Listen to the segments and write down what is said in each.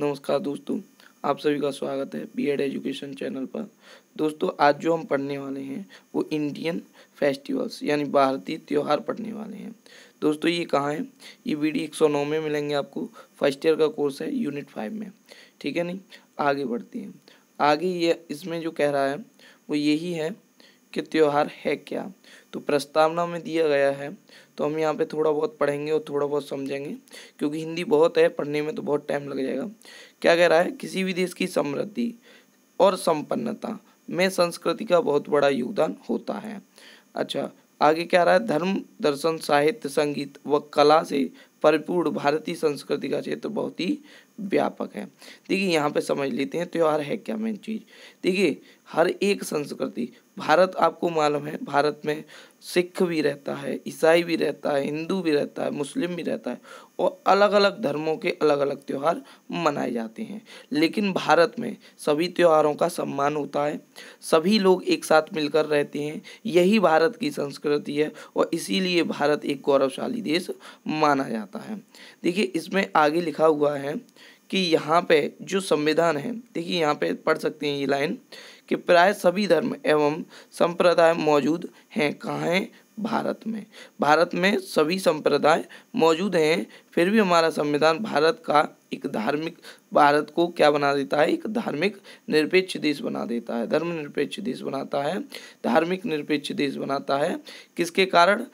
नमस्कार दोस्तों आप सभी का स्वागत है बी एड एजुकेशन चैनल पर दोस्तों आज जो हम पढ़ने वाले हैं वो इंडियन फेस्टिवल्स यानी भारतीय त्यौहार पढ़ने वाले हैं दोस्तों ये कहाँ हैं ये वीडियो एक सौ नौ में मिलेंगे आपको फर्स्ट ईयर का कोर्स है यूनिट फाइव में ठीक है नहीं आगे बढ़ते हैं आगे ये इसमें जो कह रहा है वो यही है के त्यौहार है क्या तो प्रस्तावना में दिया गया है तो हम यहाँ पे थोड़ा बहुत पढ़ेंगे और थोड़ा बहुत समझेंगे क्योंकि हिंदी बहुत है पढ़ने में तो बहुत टाइम लग जाएगा क्या कह रहा है किसी भी देश की समृद्धि और संपन्नता में संस्कृति का बहुत बड़ा योगदान होता है अच्छा आगे क्या रहा है धर्म दर्शन साहित्य संगीत व कला से परिपूर्ण भारतीय संस्कृति का क्षेत्र बहुत ही व्यापक है देखिए यहाँ पे समझ लेते हैं त्यौहार है क्या मेन चीज़ देखिए हर एक संस्कृति भारत आपको मालूम है भारत में सिख भी रहता है ईसाई भी रहता है हिंदू भी रहता है मुस्लिम भी रहता है और अलग अलग धर्मों के अलग अलग त्यौहार मनाए जाते हैं लेकिन भारत में सभी त्यौहारों का सम्मान होता है सभी लोग एक साथ मिलकर रहते हैं यही भारत की संस्कृति है और इसीलिए भारत एक गौरवशाली देश माना जाता है देखिए इसमें आगे लिखा हुआ है कि यहाँ पे जो संविधान है देखिए यहाँ पे पढ़ सकते हैं ये लाइन कि प्राय सभी धर्म एवं संप्रदाय मौजूद हैं कहाँ हैं भारत में भारत में सभी संप्रदाय मौजूद हैं फिर भी हमारा संविधान भारत का एक धार्मिक भारत को क्या बना देता है एक धार्मिक निरपेक्ष देश बना देता है धर्म निरपेक्ष देश बनाता है धार्मिक निरपेक्ष देश बनाता है किसके कारण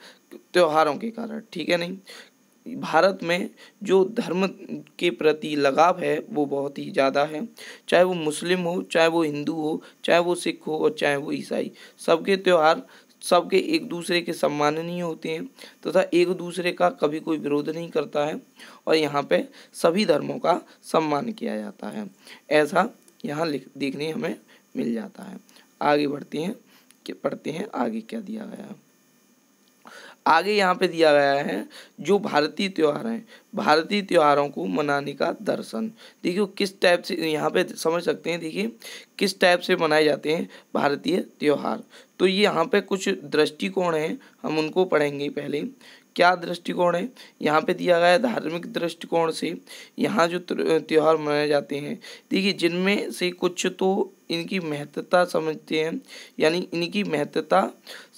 त्योहारों के कारण ठीक है नहीं भारत में जो धर्म के प्रति लगाव है वो बहुत ही ज़्यादा है चाहे वो मुस्लिम हो चाहे वो हिंदू हो चाहे वो सिख हो और चाहे वो ईसाई सबके त्यौहार सबके एक दूसरे के सम्माननीय होते हैं तथा तो एक दूसरे का कभी कोई विरोध नहीं करता है और यहाँ पे सभी धर्मों का सम्मान किया जाता है ऐसा यहाँ देखने हमें मिल जाता है आगे बढ़ते हैं कि पढ़ते हैं आगे क्या दिया गया है आगे यहाँ पे दिया गया है जो भारतीय त्यौहार हैं भारतीय त्यौहारों को मनाने का दर्शन देखिए किस टाइप से यहाँ पे समझ सकते हैं देखिए किस टाइप से मनाए जाते हैं भारतीय त्यौहार तो ये यहाँ पे कुछ दृष्टिकोण हैं हम उनको पढ़ेंगे पहले क्या दृष्टिकोण है यहाँ पे दिया गया है धार्मिक दृष्टिकोण से यहाँ जो त्यौहार मनाए जाते हैं देखिए जिनमें से कुछ तो इनकी महत्ता समझते हैं यानी इनकी महत्ता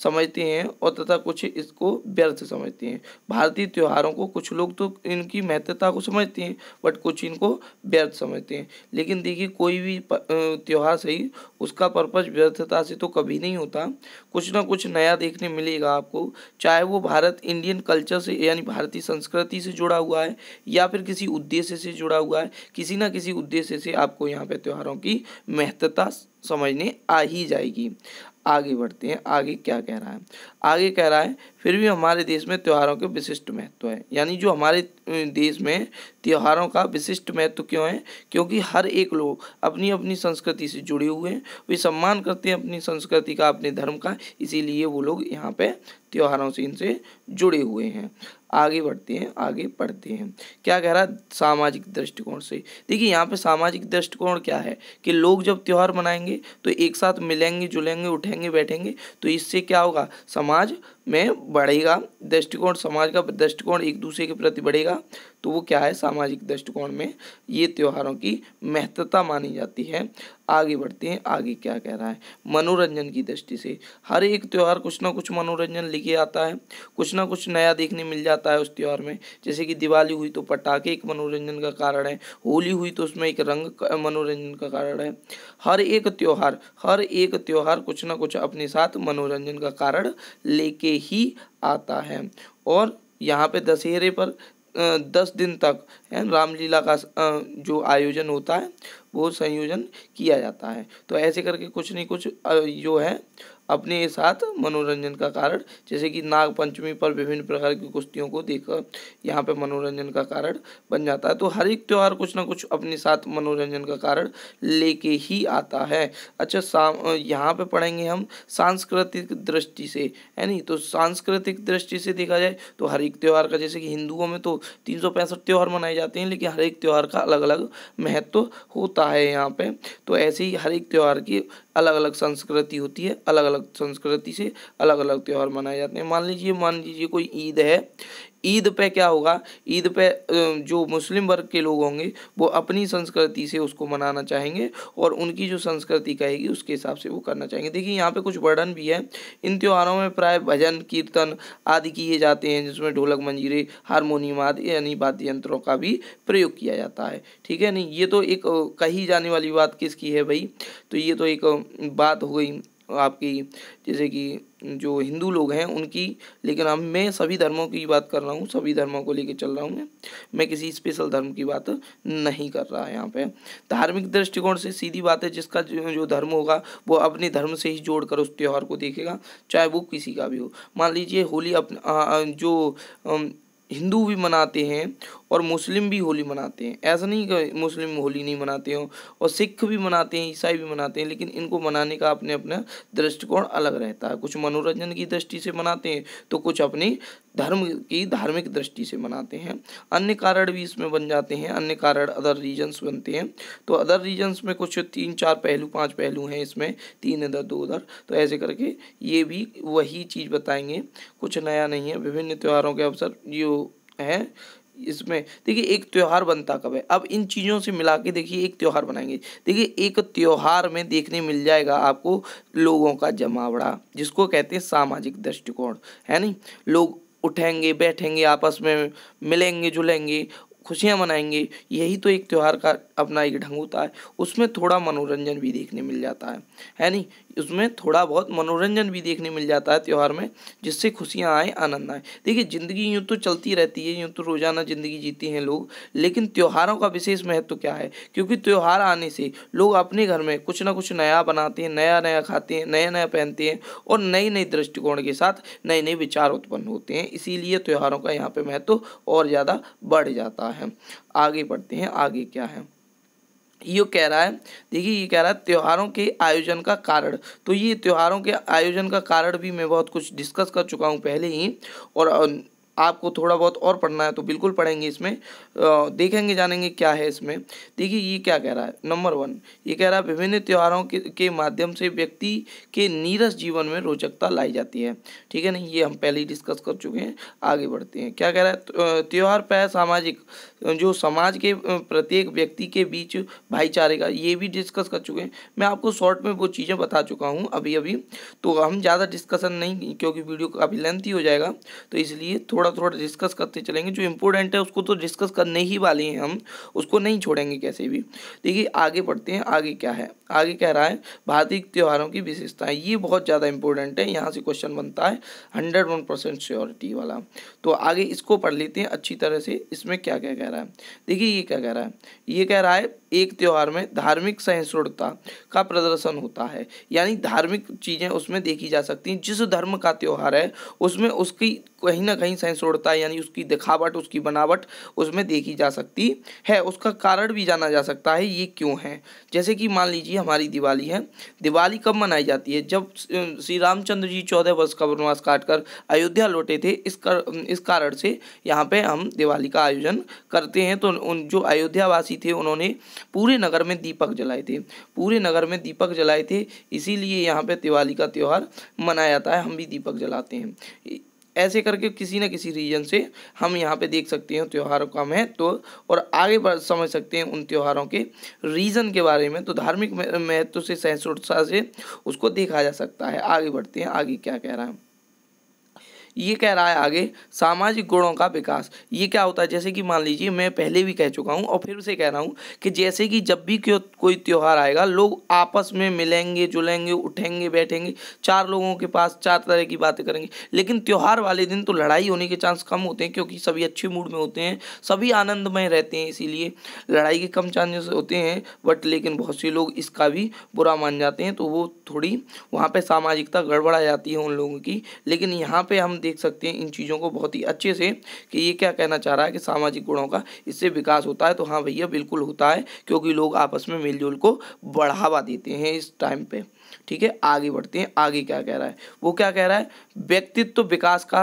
समझते हैं और तथा कुछ इसको व्यर्थ समझते हैं भारतीय त्योहारों को कुछ लोग तो इनकी महत्ता को समझते हैं बट कुछ इनको व्यर्थ समझते हैं लेकिन देखिए कोई भी त्यौहार सही उसका पर्पज व्यर्थता से तो कभी नहीं होता कुछ ना कुछ नया देखने मिलेगा आपको चाहे वो भारत इंडियन कल्चर से यानी भारतीय संस्कृति से जुड़ा हुआ है या फिर किसी उद्देश्य से जुड़ा हुआ है किसी ना किसी उद्देश्य से आपको यहाँ पे त्योहारों की महत्ता विशेषता समझने आ ही जाएगी आगे बढ़ते हैं आगे क्या कह रहा है आगे कह रहा है फिर भी हमारे देश में त्योहारों के विशिष्ट महत्व है यानी जो हमारे देश में त्योहारों का विशिष्ट महत्व क्यों है क्योंकि हर एक लोग अपनी अपनी संस्कृति से जुड़े हुए हैं वे सम्मान करते हैं अपनी संस्कृति का अपने धर्म का इसीलिए वो लोग यहाँ पे त्योहारों से इनसे जुड़े हुए हैं आगे बढ़ते हैं आगे पढ़ते हैं क्या कह रहा है सामाजिक दृष्टिकोण से देखिए यहाँ पे सामाजिक दृष्टिकोण क्या है कि लोग जब त्यौहार मनाएंगे तो एक साथ मिलेंगे जुलेंगे उठेंगे बैठेंगे तो इससे क्या होगा समाज में बढ़ेगा दृष्टिकोण समाज का दृष्टिकोण एक दूसरे के प्रति बढ़ेगा तो वो क्या है सामाजिक दृष्टिकोण में ये त्योहारों की महत्ता मानी जाती है आगे बढ़ते हैं आगे क्या कह रहा है मनोरंजन की दृष्टि से हर एक त्यौहार कुछ ना कुछ मनोरंजन लेके आता है कुछ ना कुछ नया देखने मिल जाता है उस त्यौहार में जैसे कि दिवाली हुई तो पटाखे एक मनोरंजन का कारण है होली हुई तो उसमें एक रंग मनोरंजन का कारण है हर एक त्यौहार हर एक त्यौहार कुछ ना कुछ अपने साथ मनोरंजन का कारण लेके ही आता है और यहाँ पे दशहरे पर दस दिन तक रामलीला का जो आयोजन होता है वो संयोजन किया जाता है तो ऐसे करके कुछ नहीं कुछ जो है अपने साथ मनोरंजन का कारण जैसे कि नाग पंचमी पर विभिन्न प्रकार की कुश्तियों को देखकर यहाँ पर मनोरंजन का कारण बन जाता है तो हर एक त्यौहार कुछ ना कुछ अपने साथ मनोरंजन का कारण लेके ही आता है अच्छा सा यहाँ पे पढ़ेंगे हम सांस्कृतिक दृष्टि से है नहीं तो सांस्कृतिक दृष्टि से देखा जाए तो हर एक त्यौहार का जैसे कि हिंदुओं में तो तीन सौ पैंसठ त्यौहार मनाए जाते हैं लेकिन हर एक त्यौहार का अलग अलग महत्व होता है यहाँ पर तो ऐसे ही हर एक त्यौहार की अलग अलग संस्कृति होती है अलग अलग संस्कृति से अलग अलग त्यौहार मनाए जाते हैं मान लीजिए मान लीजिए कोई ईद है ईद पे क्या होगा ईद पे जो मुस्लिम वर्ग के लोग होंगे वो अपनी संस्कृति से उसको मनाना चाहेंगे और उनकी जो संस्कृति कहेगी उसके हिसाब से वो करना चाहेंगे देखिए यहाँ पे कुछ वर्णन भी है इन त्योहारों में प्राय भजन कीर्तन आदि किए जाते हैं जिसमें ढोलक मंजीरे हारमोनियम आदि यानी वाद्य यंत्रों का भी प्रयोग किया जाता है ठीक है नहीं ये तो एक कही जाने वाली बात किसकी है भाई तो ये तो एक बात हो गई आपकी जैसे कि जो हिंदू लोग हैं उनकी लेकिन अब मैं सभी धर्मों की बात कर रहा हूँ सभी धर्मों को लेकर चल रहा हूँ मैं मैं किसी स्पेशल धर्म की बात नहीं कर रहा यहाँ पे धार्मिक दृष्टिकोण से सीधी बात है जिसका जो धर्म होगा वो अपने धर्म से ही जोड़कर उस त्यौहार को देखेगा चाहे वो किसी का भी हो मान लीजिए होली अपने जो हिंदू भी मनाते हैं और मुस्लिम भी होली मनाते हैं ऐसा नहीं कि मुस्लिम होली नहीं मनाते हो और सिख भी मनाते हैं ईसाई भी मनाते हैं लेकिन इनको मनाने का अपने अपना दृष्टिकोण अलग रहता है कुछ मनोरंजन की दृष्टि से मनाते हैं तो कुछ अपनी धर्म की धार्मिक दृष्टि से मनाते हैं अन्य कारण भी इसमें बन जाते हैं अन्य कारण अदर रीजन्स बनते हैं तो अदर रीजन्स में कुछ तीन चार पहलू पाँच पहलू हैं इसमें तीन इधर दो उधर तो ऐसे करके ये भी वही चीज़ बताएंगे कुछ नया नहीं है विभिन्न त्यौहारों के अवसर जो है इसमें देखिए एक त्यौहार बनता कब है अब इन चीज़ों से मिला के देखिए एक त्यौहार बनाएंगे देखिए एक त्यौहार में देखने मिल जाएगा आपको लोगों का जमावड़ा जिसको कहते हैं सामाजिक दृष्टिकोण है नहीं लोग उठेंगे बैठेंगे आपस में मिलेंगे जुलेंगे खुशियाँ मनाएंगे यही तो एक त्यौहार का अपना एक ढंग होता है उसमें थोड़ा मनोरंजन भी देखने मिल जाता है है नहीं उसमें थोड़ा बहुत मनोरंजन भी देखने मिल जाता है त्यौहार में जिससे खुशियाँ आए आनंद आए देखिए ज़िंदगी यूँ तो चलती रहती है यूँ तो रोज़ाना ज़िंदगी जीते हैं लोग लेकिन त्यौहारों का विशेष महत्व तो क्या है क्योंकि त्यौहार आने से लोग अपने घर में कुछ ना कुछ नया बनाते हैं नया नया खाते हैं नया नया पहनते हैं और नए नए दृष्टिकोण के साथ नए नए विचार उत्पन्न होते हैं इसीलिए त्यौहारों का यहाँ पर महत्व और ज़्यादा बढ़ जाता है है आगे बढ़ते हैं आगे क्या है ये कह रहा है देखिए ये कह रहा है त्योहारों के आयोजन का कारण तो ये त्योहारों के आयोजन का कारण भी मैं बहुत कुछ डिस्कस कर चुका हूँ पहले ही और आपको थोड़ा बहुत और पढ़ना है तो बिल्कुल पढ़ेंगे इसमें देखेंगे जानेंगे क्या है इसमें देखिए ये क्या कह रहा है नंबर वन ये कह रहा है विभिन्न त्योहारों के, के माध्यम से व्यक्ति के नीरस जीवन में रोचकता लाई जाती है ठीक है ना ये हम पहले ही डिस्कस कर चुके हैं आगे बढ़ते हैं क्या कह रहा है त्यौहार पर सामाजिक जो समाज के प्रत्येक व्यक्ति के बीच भाईचारे का ये भी डिस्कस कर चुके हैं मैं आपको शॉर्ट में वो चीज़ें बता चुका हूँ अभी अभी तो हम ज़्यादा डिस्कसन नहीं क्योंकि वीडियो काफ़ी लेंथी हो जाएगा तो इसलिए थोड़ा थोड़ा थोड़ा डिस्कस करते चलेंगे जो इम्पोर्टेंट है उसको तो डिस्कस करने ही वाले हैं हम उसको नहीं छोड़ेंगे कैसे भी देखिए आगे पढ़ते हैं आगे क्या है आगे कह रहा है भारतीय त्यौहारों की विशेषता ये बहुत ज़्यादा इंपॉर्टेंट है यहाँ से क्वेश्चन बनता है हंड्रेड वन परसेंट श्योरिटी वाला तो आगे इसको पढ़ लेते हैं अच्छी तरह से इसमें क्या क्या कह रहा है देखिए ये क्या कह रहा है ये कह रहा है एक त्यौहार में धार्मिक सहिष्णुता का प्रदर्शन होता है यानी धार्मिक चीज़ें उसमें देखी जा सकती हैं जिस धर्म का त्यौहार है उसमें उसकी कहीं ना कहीं सहिष्णुता यानी उसकी दिखावट उसकी बनावट उसमें देखी जा सकती है उसका कारण भी जाना जा सकता है ये क्यों है जैसे कि मान लीजिए हमारी दिवाली है दिवाली कब मनाई जाती है जब श्री रामचंद्र जी चौदह वर्ष का वनवास कर अयोध्या लौटे थे इस कर, इस कारण से यहाँ पे हम दिवाली का आयोजन करते हैं तो उन जो अयोध्यावासी थे उन्होंने पूरे नगर में दीपक जलाए थे पूरे नगर में दीपक जलाए थे इसीलिए यहाँ पे दिवाली का त्यौहार मनाया जाता है हम भी दीपक जलाते हैं ऐसे करके किसी न किसी रीजन से हम यहाँ पे देख सकते हैं त्योहारों का महत्व तो, और आगे बढ़ समझ सकते हैं उन त्योहारों के रीज़न के बारे में तो धार्मिक महत्व तो से सहसुरता से उसको देखा जा सकता है आगे बढ़ते हैं आगे क्या कह रहा है ये कह रहा है आगे सामाजिक गुणों का विकास ये क्या होता है जैसे कि मान लीजिए मैं पहले भी कह चुका हूँ और फिर उसे कह रहा हूँ कि जैसे कि जब भी क्यों कोई त्यौहार आएगा लोग आपस में मिलेंगे जुलेंगे उठेंगे बैठेंगे चार लोगों के पास चार तरह की बातें करेंगे लेकिन त्यौहार वाले दिन तो लड़ाई होने के चांस कम होते हैं क्योंकि सभी अच्छे मूड में होते हैं सभी आनंदमय रहते हैं इसीलिए लड़ाई के कम चांसेस होते हैं बट लेकिन बहुत से लोग इसका भी बुरा मान जाते हैं तो वो थोड़ी वहाँ पर सामाजिकता गड़बड़ा जाती है उन लोगों की लेकिन यहाँ पर हम देख सकते हैं इन चीज़ों को बहुत ही अच्छे से कि ये क्या कहना चाह रहा है कि सामाजिक गुणों का इससे विकास होता है तो हाँ भैया बिल्कुल होता है क्योंकि लोग आपस में मिलजुल को बढ़ावा देते हैं इस टाइम पर ठीक है आगे बढ़ते हैं आगे क्या कह रहा है वो क्या कह रहा है व्यक्तित्व विकास का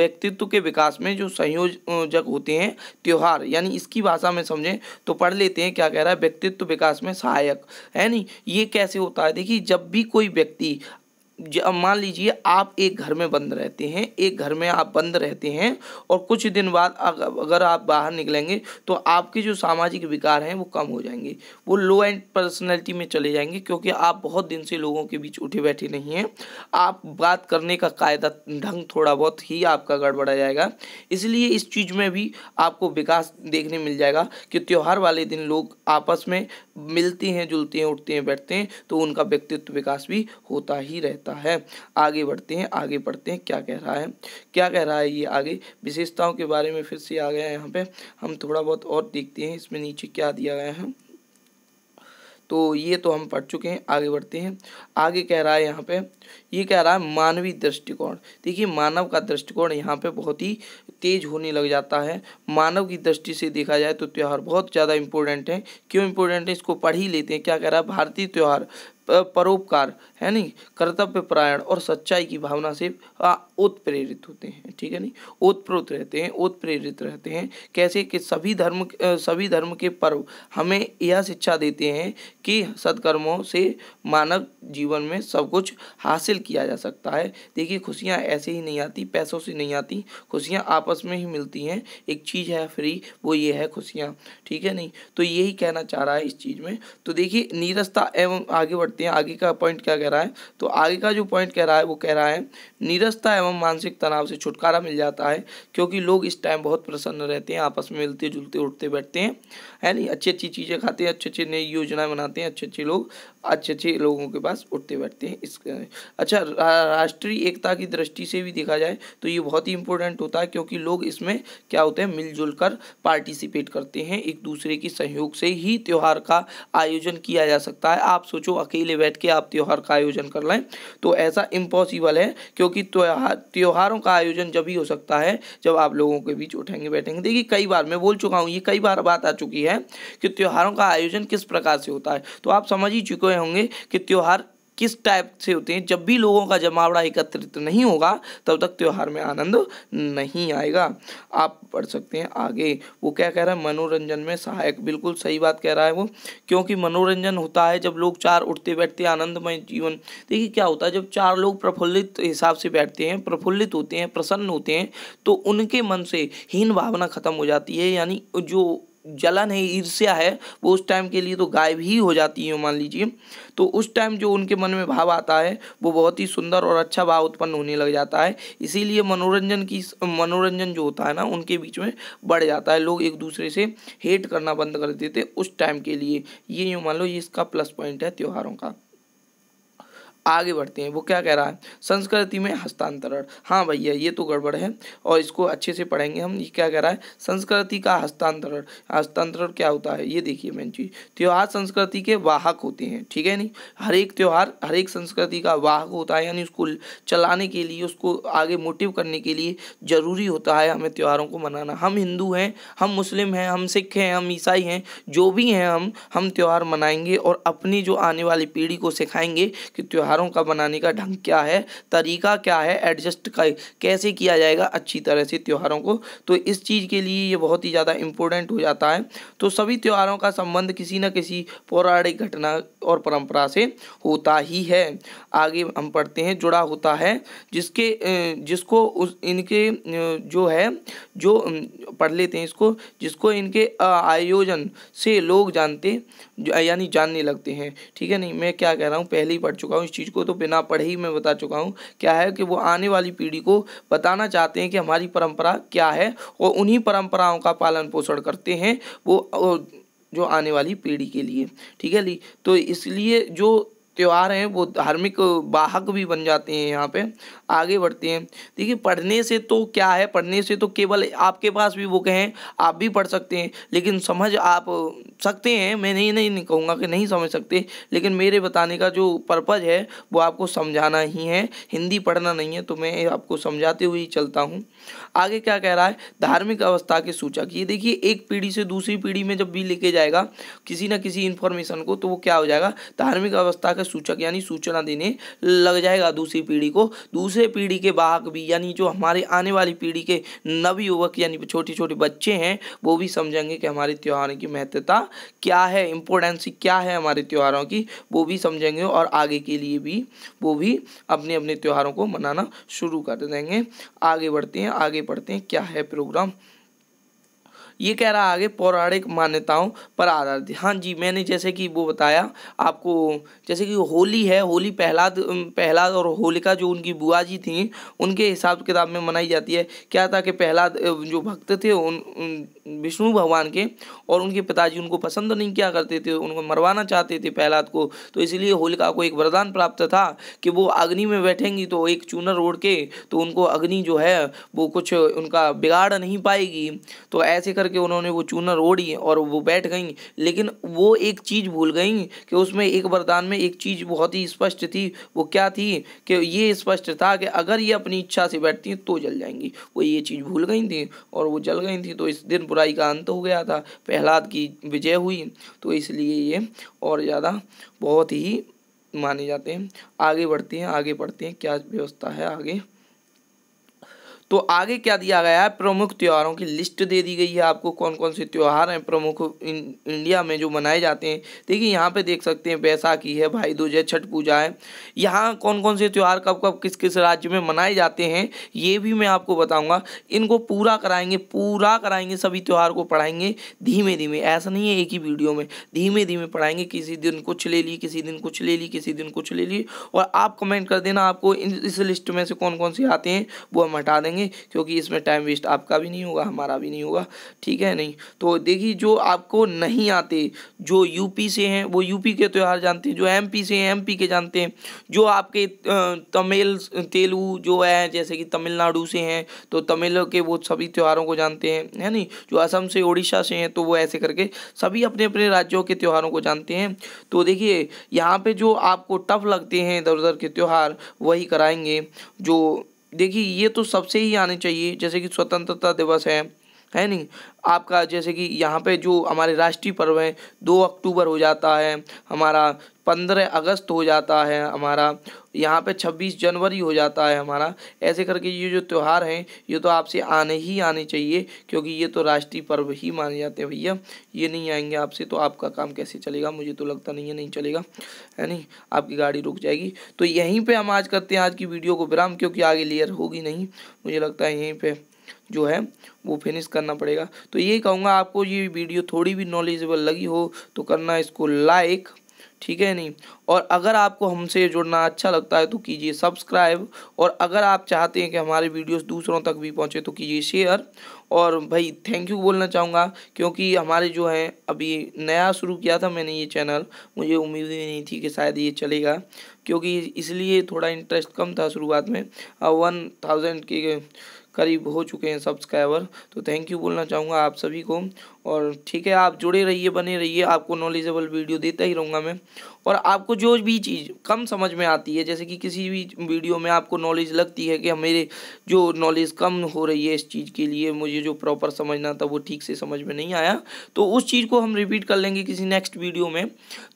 व्यक्तित्व के विकास में जो संयोजक होते हैं त्यौहार यानी इसकी भाषा में समझें तो पढ़ लेते हैं क्या कह रहा है व्यक्तित्व विकास में सहायक है नहीं ये कैसे होता है देखिए जब भी कोई व्यक्ति मान लीजिए आप एक घर में बंद रहते हैं एक घर में आप बंद रहते हैं और कुछ दिन बाद अगर आप बाहर निकलेंगे तो आपके जो सामाजिक विकार हैं वो कम हो जाएंगे वो लो एंड पर्सनैलिटी में चले जाएंगे क्योंकि आप बहुत दिन से लोगों के बीच उठे बैठे नहीं हैं आप बात करने का कायदा ढंग थोड़ा बहुत ही आपका गड़बड़ा जाएगा इसलिए इस चीज़ में भी आपको विकास देखने मिल जाएगा कि त्यौहार वाले दिन लोग आपस में मिलते हैं जुलते हैं उठते हैं बैठते हैं तो उनका व्यक्तित्व विकास भी होता ही रहता सकता है आगे बढ़ते हैं आगे बढ़ते हैं क्या कह रहा है क्या कह रहा है ये आगे विशेषताओं के बारे में फिर से आ गया है यहाँ पे हम थोड़ा बहुत और देखते हैं इसमें नीचे क्या दिया गया है तो ये तो हम पढ़ चुके हैं आगे बढ़ते हैं आगे कह रहा है यहाँ पे ये कह रहा है मानवीय दृष्टिकोण देखिए मानव का दृष्टिकोण यहाँ पे बहुत ही तेज होने लग जाता है मानव की दृष्टि से देखा जाए तो त्यौहार बहुत ज़्यादा इम्पोर्टेंट है क्यों इम्पोर्टेंट है इसको पढ़ ही लेते हैं क्या कह रहा है भारतीय त्यौहार परोपकार है नहीं कर्तव्य परायण और सच्चाई की भावना से उत्प्रेरित होते हैं ठीक है नहीं ओतप्रोत रहते हैं उत्प्रेरित रहते हैं कैसे कि सभी धर्म सभी धर्म के पर्व हमें यह शिक्षा देते हैं कि सत्कर्मों से मानव जीवन में सब कुछ हासिल किया जा सकता है देखिए खुशियाँ ऐसे ही नहीं आती पैसों से नहीं आती खुशियाँ आपस में ही मिलती हैं एक चीज़ है फ्री वो ये है खुशियाँ ठीक है नहीं तो यही कहना चाह रहा है इस चीज़ में तो देखिए नीरसता एवं आगे बढ़ सकते हैं आगे का पॉइंट क्या कह रहा है तो आगे का जो पॉइंट कह रहा है वो कह रहा है निरस्ता एवं मानसिक तनाव से छुटकारा मिल जाता है क्योंकि लोग इस टाइम बहुत प्रसन्न रहते हैं आपस में मिलते जुलते उठते बैठते हैं है नहीं अच्छी अच्छी चीज़ें खाते हैं अच्छी अच्छी नई योजनाएं बनाते हैं अच्छे अच्छे लोग अच्छे अच्छे लोगों के पास उठते बैठते हैं इस अच्छा राष्ट्रीय एकता की दृष्टि से भी देखा जाए तो ये बहुत ही इंपॉर्टेंट होता है क्योंकि लोग इसमें क्या होते हैं मिलजुल कर पार्टिसिपेट करते हैं एक दूसरे के सहयोग से ही त्यौहार का आयोजन किया जा सकता है आप सोचो अकेले बैठ के आप त्यौहार का आयोजन कर लें तो ऐसा इम्पॉसिबल है क्योंकि त्यौहार त्यौहारों का आयोजन जब ही हो सकता है जब आप लोगों के बीच उठेंगे बैठेंगे देखिए कई बार मैं बोल चुका हूँ ये कई बार बात आ चुकी है है कि त्योहारों का आयोजन किस प्रकार से होता है तो आप समझ ही चुके होंगे कि त्यौहार किस टाइप से होते हैं जब भी लोगों का जमावड़ा एकत्रित नहीं होगा तब तक त्यौहार में आनंद नहीं आएगा आप पढ़ सकते हैं आगे वो क्या कह रहा है मनोरंजन में सहायक बिल्कुल सही बात कह रहा है वो क्योंकि मनोरंजन होता है जब लोग चार उठते बैठते आनंदमय जीवन देखिए क्या होता है जब चार लोग प्रफुल्लित हिसाब से बैठते हैं प्रफुल्लित होते हैं प्रसन्न होते हैं तो उनके मन से हीन भावना खत्म हो जाती है यानी जो जलन है ईर्ष्या है वो उस टाइम के लिए तो गायब ही हो जाती है मान लीजिए तो उस टाइम जो उनके मन में भाव आता है वो बहुत ही सुंदर और अच्छा भाव उत्पन्न होने लग जाता है इसीलिए मनोरंजन की मनोरंजन जो होता है ना उनके बीच में बढ़ जाता है लोग एक दूसरे से हेट करना बंद कर देते उस टाइम के लिए ये यूँ मान लो ये इसका प्लस पॉइंट है त्योहारों का आगे बढ़ते हैं वो क्या कह रहा है संस्कृति में हस्तांतरण हाँ भैया ये तो गड़बड़ है और इसको अच्छे से पढ़ेंगे हम ये क्या कह रहा है संस्कृति का हस्तांतरण हस्तांतरण क्या होता है ये देखिए मेन चीज त्यौहार संस्कृति के वाहक होते हैं ठीक है नहीं हर एक त्यौहार हर एक संस्कृति का वाहक होता है यानी उसको चलाने के लिए उसको आगे मोटिव करने के लिए ज़रूरी होता है हमें त्यौहारों को मनाना हम हिंदू हैं हम मुस्लिम हैं हम सिख हैं हम ईसाई हैं जो भी हैं हम हम त्यौहार मनाएंगे और अपनी जो आने वाली पीढ़ी को सिखाएंगे कि त्यौहार सुधारों का बनाने का ढंग क्या है तरीका क्या है एडजस्ट का कैसे किया जाएगा अच्छी तरह से त्यौहारों को तो इस चीज़ के लिए ये बहुत ही ज़्यादा इम्पोर्टेंट हो जाता है तो सभी त्यौहारों का संबंध किसी न किसी पौराणिक घटना और परंपरा से होता ही है आगे हम पढ़ते हैं जुड़ा होता है जिसके जिसको उस इनके जो है जो पढ़ लेते हैं इसको जिसको इनके आयोजन से लोग जानते यानी जानने लगते हैं ठीक है नहीं मैं क्या कह रहा हूँ पहले ही पढ़ चुका हूँ इस चीज़ चीज़ को तो बिना पढ़े ही मैं बता चुका हूँ क्या है कि वो आने वाली पीढ़ी को बताना चाहते हैं कि हमारी परंपरा क्या है और उन्हीं परंपराओं का पालन पोषण करते हैं वो जो आने वाली पीढ़ी के लिए ठीक है ली तो इसलिए जो त्यौहार हैं वो धार्मिक वाहक भी बन जाते हैं यहाँ पे आगे बढ़ते हैं देखिए पढ़ने से तो क्या है पढ़ने से तो केवल आपके पास भी बुक हैं आप भी पढ़ सकते हैं लेकिन समझ आप सकते हैं मैं नहीं नहीं, नहीं कहूँगा कि नहीं समझ सकते लेकिन मेरे बताने का जो पर्पज़ है वो आपको समझाना ही है हिंदी पढ़ना नहीं है तो मैं आपको समझाते हुए ही चलता हूँ आगे क्या कह रहा है धार्मिक अवस्था के सूचक ये देखिए एक पीढ़ी से दूसरी पीढ़ी में जब भी लेके जाएगा किसी ना किसी इन्फॉर्मेशन को तो वो क्या हो जाएगा धार्मिक अवस्था का सूचक यानी सूचना देने लग जाएगा दूसरी पीढ़ी को दूसरे पीढ़ी के वाहक भी यानी जो हमारे आने वाली पीढ़ी के नव युवक यानी छोटे छोटे बच्चे हैं वो भी समझेंगे कि हमारे त्योहारों की महत्वता क्या है इम्पोर्टेंस क्या है हमारे त्योहारों की वो भी समझेंगे और आगे के लिए भी वो भी अपने अपने त्योहारों को मनाना शुरू कर देंगे आगे बढ़ते हैं आगे पढ़ते हैं क्या है प्रोग्राम ये कह रहा आगे पौराणिक मान्यताओं पर आधारित हाँ जी मैंने जैसे कि वो बताया आपको जैसे कि होली है होली पहलाद पहलाद और होलिका जो उनकी बुआ जी थी उनके हिसाब किताब में मनाई जाती है क्या था कि पहलाद जो भक्त थे उन, उन विष्णु भगवान के और उनके पिताजी उनको पसंद नहीं किया करते थे उनको मरवाना चाहते थे प्रहलाद को तो इसलिए होलिका को एक वरदान प्राप्त था कि वो अग्नि में बैठेंगी तो एक चूनर ओढ़ के तो उनको अग्नि जो है वो कुछ उनका बिगाड़ नहीं पाएगी तो ऐसे करके उन्होंने वो चूनर ओढ़ी और वो बैठ गई लेकिन वो एक चीज़ भूल गई कि उसमें एक वरदान में एक चीज़ बहुत ही स्पष्ट थी वो क्या थी कि ये स्पष्ट था कि अगर ये अपनी इच्छा से बैठती हैं तो जल जाएंगी वो ये चीज़ भूल गई थी और वो जल गई थी तो इस दिन बुराई का अंत हो गया था प्रहलाद की विजय हुई तो इसलिए ये और ज़्यादा बहुत ही माने जाते हैं आगे बढ़ते हैं आगे बढ़ते हैं क्या व्यवस्था है आगे तो आगे क्या दिया गया है प्रमुख त्योहारों की लिस्ट दे दी गई है आपको कौन कौन से त्यौहार हैं प्रमुख इन, इंडिया में जो मनाए जाते हैं देखिए यहाँ पे देख सकते हैं बैसाखी है भाई दूज है छठ पूजा है यहाँ कौन कौन से त्यौहार कब कब किस किस राज्य में मनाए जाते हैं ये भी मैं आपको बताऊँगा इनको पूरा कराएंगे पूरा कराएंगे सभी त्यौहार को पढ़ाएंगे धीमे धीमे ऐसा नहीं है एक ही वीडियो में धीमे धीमे पढ़ाएंगे किसी दिन कुछ ले ली किसी दिन कुछ ले ली किसी दिन कुछ ले ली और आप कमेंट कर देना आपको इस लिस्ट में से कौन कौन से आते हैं वो हम हटा देंगे जाएंगे क्योंकि इसमें टाइम वेस्ट आपका भी नहीं होगा हमारा भी नहीं होगा ठीक है नहीं तो देखिए जो आपको नहीं आते जो यूपी से हैं वो यूपी के त्यौहार जानते हैं जो एमपी से हैं एमपी के जानते हैं जो आपके तमिल तेलुगु जो है जैसे कि तमिलनाडु से हैं तो तमिल के वो सभी त्यौहारों को जानते हैं है नहीं जो असम से उड़ीसा से हैं तो वो ऐसे करके सभी अपने अपने राज्यों के त्यौहारों को जानते हैं तो देखिए यहाँ पे जो आपको टफ लगते हैं इधर उधर के त्यौहार वही कराएंगे जो देखिए ये तो सबसे ही आने चाहिए जैसे कि स्वतंत्रता दिवस है है नहीं आपका जैसे कि यहाँ पे जो हमारे राष्ट्रीय पर्व हैं दो अक्टूबर हो जाता है हमारा पंद्रह अगस्त हो जाता है हमारा यहाँ पे छब्बीस जनवरी हो जाता है हमारा ऐसे करके ये जो त्यौहार हैं ये तो आपसे आने ही आने चाहिए क्योंकि ये तो राष्ट्रीय पर्व ही माने जाते हैं भैया ये नहीं आएंगे आपसे तो आपका काम कैसे चलेगा मुझे तो लगता नहीं है नहीं चलेगा है नहीं आपकी गाड़ी रुक जाएगी तो यहीं पर हम आज करते हैं आज की वीडियो को विराम क्योंकि आगे लेयर होगी नहीं मुझे लगता है यहीं पर जो है वो फिनिश करना पड़ेगा तो ये कहूँगा आपको ये वीडियो थोड़ी भी नॉलेजेबल लगी हो तो करना इसको लाइक ठीक है नहीं और अगर आपको हमसे जुड़ना अच्छा लगता है तो कीजिए सब्सक्राइब और अगर आप चाहते हैं कि हमारे वीडियोस दूसरों तक भी पहुंचे तो कीजिए शेयर और भाई थैंक यू बोलना चाहूँगा क्योंकि हमारे जो हैं अभी नया शुरू किया था मैंने ये चैनल मुझे उम्मीद ही नहीं थी कि शायद ये चलेगा क्योंकि इसलिए थोड़ा इंटरेस्ट कम था शुरुआत में वन थाउजेंड के करीब हो चुके हैं सब्सक्राइबर तो थैंक यू बोलना चाहूँगा आप सभी को और ठीक है आप जुड़े रहिए बने रहिए आपको नॉलेजेबल वीडियो देता ही रहूँगा मैं और आपको जो भी चीज़ कम समझ में आती है जैसे कि किसी भी वीडियो में आपको नॉलेज लगती है कि हमारे जो नॉलेज कम हो रही है इस चीज़ के लिए मुझे जो प्रॉपर समझना था वो ठीक से समझ में नहीं आया तो उस चीज़ को हम रिपीट कर लेंगे किसी नेक्स्ट वीडियो में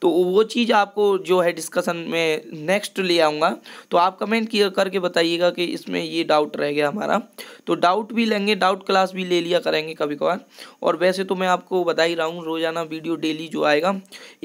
तो वो चीज़ आपको जो है डिस्कसन में नेक्स्ट ले आऊँगा तो आप कमेंट किया करके बताइएगा कि इसमें ये डाउट रह गया हमारा तो डाउट भी लेंगे डाउट क्लास भी ले लिया करेंगे कभी कभार और वैसे तो मैं आपको बता ही रहा हूँ रोज़ाना वीडियो डेली जो आएगा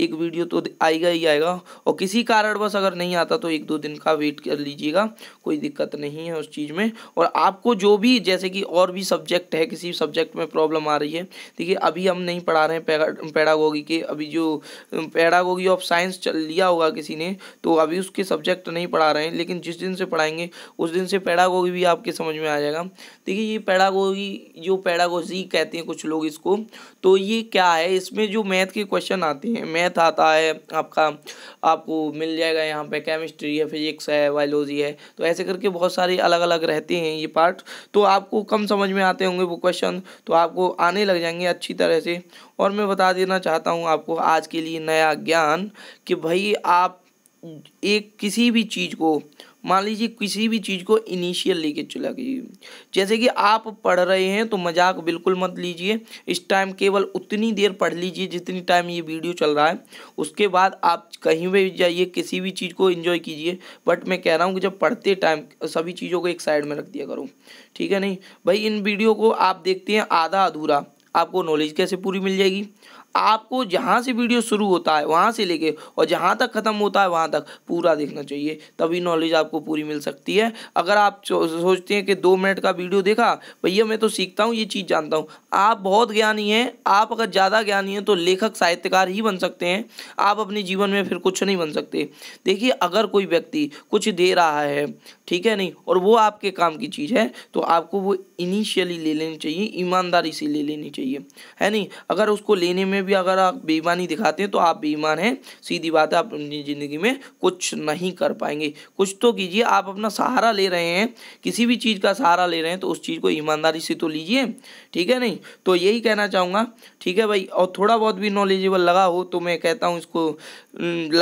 एक वीडियो तो आएगा ही आएगा और किसी कारणवश अगर नहीं आता तो एक दो दिन का वेट कर लीजिएगा कोई दिक्कत नहीं है उस चीज़ में और आपको जो भी जैसे कि और भी सब्जेक्ट है किसी सब्जेक्ट में प्रॉब्लम आ रही है देखिए अभी हम नहीं पढ़ा रहे हैं पैडागोगी के अभी जो पैडागोगी ऑफ साइंस चल लिया होगा किसी ने तो अभी उसके सब्जेक्ट नहीं पढ़ा रहे हैं लेकिन जिस दिन से पढ़ाएंगे उस दिन से पैडागोगी भी आपके समझ में आ जाएगा देखिए ये पैडागोगी जो पैडागोजी कहते हैं कुछ लोग इसको तो ये क्या है इसमें जो मैथ के क्वेश्चन आते हैं मैथ आता है आपका आपको मिल जाएगा यहाँ पे केमिस्ट्री है फिजिक्स है बायोलॉजी है तो ऐसे करके बहुत सारे अलग अलग रहते हैं ये पार्ट तो आपको कम समझ में आते होंगे वो क्वेश्चन तो आपको आने लग जाएंगे अच्छी तरह से और मैं बता देना चाहता हूँ आपको आज के लिए नया ज्ञान कि भाई आप एक किसी भी चीज़ को मान लीजिए किसी भी चीज़ को इनिशियल लेके चला गई जैसे कि आप पढ़ रहे हैं तो मजाक बिल्कुल मत लीजिए इस टाइम केवल उतनी देर पढ़ लीजिए जितनी टाइम ये वीडियो चल रहा है उसके बाद आप कहीं भी जाइए किसी भी चीज़ को इन्जॉय कीजिए बट मैं कह रहा हूँ कि जब पढ़ते टाइम सभी चीज़ों को एक साइड में रख दिया करो ठीक है नहीं भाई इन वीडियो को आप देखते हैं आधा अधूरा आपको नॉलेज कैसे पूरी मिल जाएगी आपको जहाँ से वीडियो शुरू होता है वहाँ से लेके और जहाँ तक ख़त्म होता है वहाँ तक पूरा देखना चाहिए तभी नॉलेज आपको पूरी मिल सकती है अगर आप सोचते हैं कि दो मिनट का वीडियो देखा भैया मैं तो सीखता हूँ ये चीज़ जानता हूँ आप बहुत ज्ञानी हैं आप अगर ज़्यादा ज्ञानी हैं तो लेखक साहित्यकार ही बन सकते हैं आप अपने जीवन में फिर कुछ नहीं बन सकते देखिए अगर कोई व्यक्ति कुछ दे रहा है ठीक है नहीं और वो आपके काम की चीज़ है तो आपको वो इनिशियली ले लेनी चाहिए ईमानदारी से ले लेनी चाहिए है नहीं अगर उसको लेने में भी अगर आप बेईमानी दिखाते हैं तो आप बेईमान हैं सीधी बात है आप अपनी ज़िंदगी में कुछ नहीं कर पाएंगे कुछ तो कीजिए आप अपना सहारा ले रहे हैं किसी भी चीज़ का सहारा ले रहे हैं तो उस चीज़ को ईमानदारी से तो लीजिए ठीक है नहीं तो यही कहना चाहूँगा ठीक है भाई और थोड़ा बहुत भी नॉलेजेबल लगा हो तो मैं कहता हूँ इसको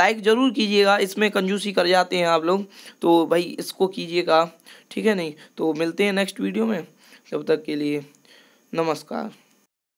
लाइक ज़रूर कीजिएगा इसमें कंजूसी कर जाते हैं आप लोग तो भाई इसको कीजिएगा ठीक है नहीं तो मिलते हैं नेक्स्ट वीडियो में तब तक के लिए नमस्कार